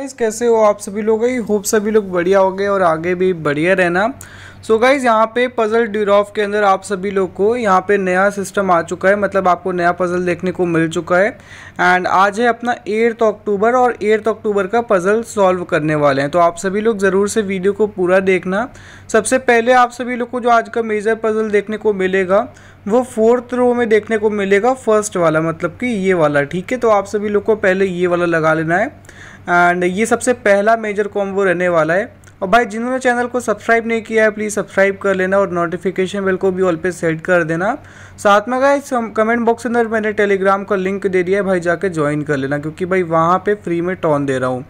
guys कैसे हो आप सभी लोग आई होप सभी लोग बढ़िया हो गए और आगे भी बढ़िया रहना सो so गाइज़ यहाँ पे पज़ल ड्यूरोफ के अंदर आप सभी लोग को यहाँ पे नया सिस्टम आ चुका है मतलब आपको नया पज़ल देखने को मिल चुका है एंड आज है अपना एट्थ अक्टूबर और एट्थ अक्टूबर का पज़ल सॉल्व करने वाले हैं तो आप सभी लोग ज़रूर से वीडियो को पूरा देखना सबसे पहले आप सभी लोग को जो आज का मेजर पज़ल देखने को मिलेगा वो फोर्थ रो में देखने को मिलेगा फर्स्ट वाला मतलब कि ये वाला ठीक है तो आप सभी लोग को पहले ये वाला लगा लेना है एंड ये सबसे पहला मेजर कॉम्बो रहने वाला है और भाई जिन्होंने चैनल को सब्सक्राइब नहीं किया है प्लीज़ सब्सक्राइब कर लेना और नोटिफिकेशन बेल को भी ऑल पे सेट कर देना साथ में गाइस कमेंट बॉक्स के अंदर मैंने टेलीग्राम का लिंक दे दिया है भाई जाके ज्वाइन कर लेना क्योंकि भाई वहाँ पे फ्री में टॉन दे रहा हूँ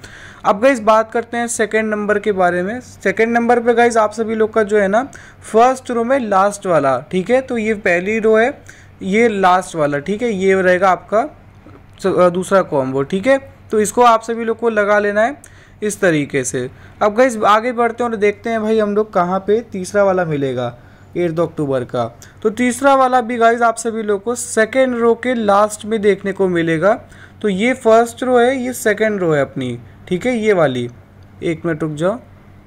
अब गाइज बात करते हैं सेकेंड नंबर के बारे में सेकेंड नंबर पर गाइज आप सभी लोग का जो है ना फर्स्ट रो में लास्ट वाला ठीक है तो ये पहली रो है ये लास्ट वाला ठीक है ये रहेगा आपका दूसरा कॉम्बो ठीक है तो इसको आप सभी लोग को लगा लेना है इस तरीके से अब गई आगे बढ़ते हैं और देखते हैं भाई हम लोग कहाँ पे तीसरा वाला मिलेगा एट्थ अक्टूबर का तो तीसरा वाला भी गाइज आप सभी लोग को सेकेंड रो के लास्ट में देखने को मिलेगा तो ये फर्स्ट रो है ये सेकेंड रो है अपनी ठीक है ये वाली एक मिनट रुक जाओ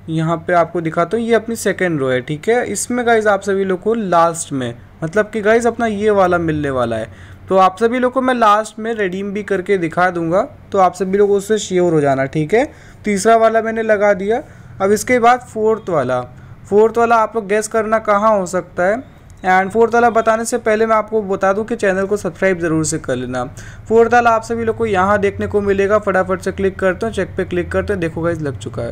यहाँ पे आपको दिखाता हूँ ये अपनी सेकेंड रो है ठीक है इसमें गाइज आप सभी लोग को लास्ट में मतलब कि गाइज अपना ये वाला मिलने वाला है तो आप सभी लोग को मैं लास्ट में रिडीम भी करके दिखा दूंगा तो आप सभी लोग उससे श्योर हो जाना ठीक है तीसरा वाला मैंने लगा दिया अब इसके बाद फोर्थ वाला फोर्थ वाला आप लोग गैस करना कहाँ हो सकता है एंड फोर्थ वाला बताने से पहले मैं आपको बता दूं कि चैनल को सब्सक्राइब ज़रूर से कर लेना फोर्थ वाला आप सभी लोग को यहाँ देखने को मिलेगा फटाफट से क्लिक करते हो चेक पे क्लिक करते हैं देखो गाइज लग चुका है